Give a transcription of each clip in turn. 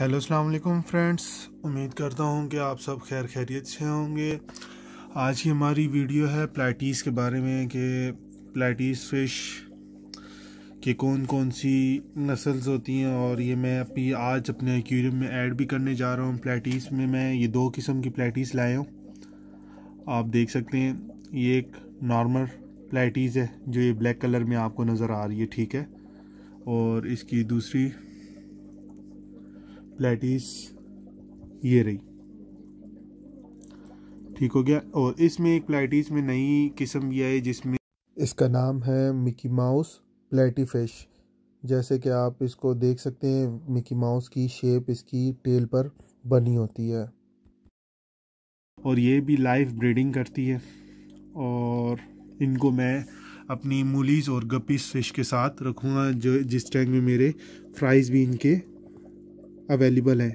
hello अस्सलाम वालेकुम friends उम्मीद करता हूँ कि आप सब खैर खैरियत से होंगे आज की हमारी वीडियो है प्लेटीज़ के बारे में कि प्लेटीज़ फ़िश के कौन कौन सी नस्ल्स होती हैं और ये मैं अभी आज अपने एक्वेरियम में ऐड भी करने जा रहा हूँ प्लेटीज़ में मैं ये दो किस्म की प्लेटीज़ लाया हूँ आप देख सकते हैं ये एक नॉर्मल प्लेटीज़ है जो ये ब्लैक कलर में आपको नज़र आ रही है ठीक है और इसकी दूसरी लैटिस ये रही ठीक हो गया और इसमें एक प्लेटिस में नई किस्म यह आई जिसमें इसका नाम है मिकी माउस प्लेटी फिश जैसे कि आप इसको देख सकते हैं मिकी माउस की शेप इसकी टेल पर बनी होती है और ये भी लाइव ब्रीडिंग करती है और इनको मैं अपनी मूलीज और गपीस फिश के साथ रखूँगा जो जिस टैंक में मेरे फ्राइज़ भी इनके अवेलेबल है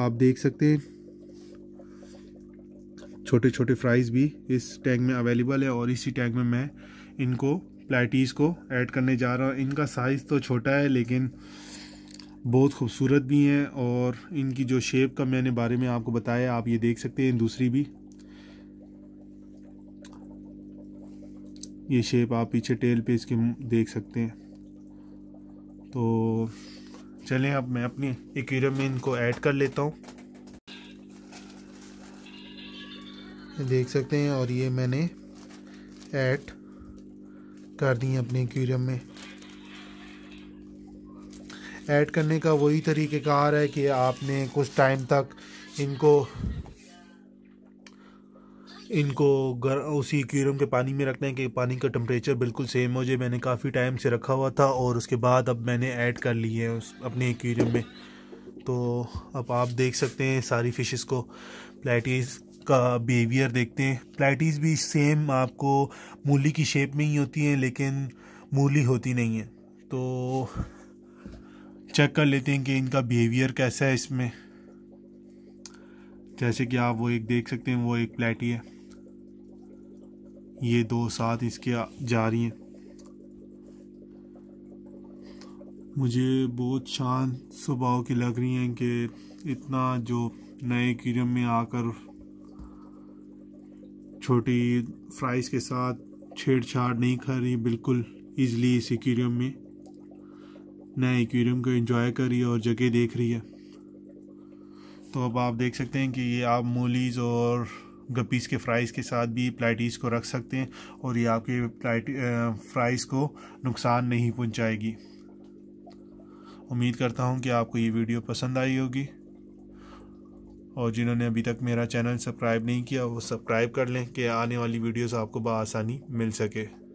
आप देख सकते हैं छोटे छोटे फ्राइज़ भी इस टैग में अवेलेबल है और इसी टैग में मैं इनको प्लेटीज़ को ऐड करने जा रहा हूँ इनका साइज़ तो छोटा है लेकिन बहुत खूबसूरत भी हैं और इनकी जो शेप का मैंने बारे में आपको बताया आप ये देख सकते हैं दूसरी भी ये शेप आप पीछे टेल पे इसके देख सकते हैं तो चलें अब मैं अपनी एक्वेरियम में इनको ऐड कर लेता हूँ देख सकते हैं और ये मैंने ऐड कर है अपने एक्वेरियम में ऐड करने का वही तरीक़ेकार है कि आपने कुछ टाइम तक इनको इनको गर उसी एक्वेरियम के पानी में रखते हैं कि पानी का टम्परेचर बिल्कुल सेम हो जाए मैंने काफ़ी टाइम से रखा हुआ था और उसके बाद अब मैंने ऐड कर लिए हैं उस अपने एक्वेरियम में तो अब आप देख सकते हैं सारी फिशेस को प्लेटीज का बिहेवियर देखते हैं प्लेटीज भी सेम आपको मूली की शेप में ही होती हैं लेकिन मूली होती नहीं है तो चेक कर लेते हैं कि इनका बिहेवियर कैसा है इसमें जैसे कि आप वो एक देख सकते हैं वो एक प्लेटी है ये दो साथ इसके जा रही हैं मुझे बहुत शांत स्वभाव की लग रही हैं कि इतना जो नए कीरम में आकर छोटी फ्राइज़ के साथ छेड़छाड़ नहीं कर रही बिल्कुल ईजली इस एक्वेरियम में नए एक्वेरियम को एंजॉय कर रही है और जगह देख रही है तो अब आप देख सकते हैं कि ये आप मूलीज़ और गप्पीज़ के फ्राइज़ के साथ भी प्लाइटीज़ को रख सकते हैं और ये आपके फ्राइज़ को नुकसान नहीं पहुंचाएगी उम्मीद करता हूँ कि आपको ये वीडियो पसंद आई होगी और जिन्होंने अभी तक मेरा चैनल सब्सक्राइब नहीं किया वो सब्सक्राइब कर लें कि आने वाली वीडियोस आपको बसानी मिल सके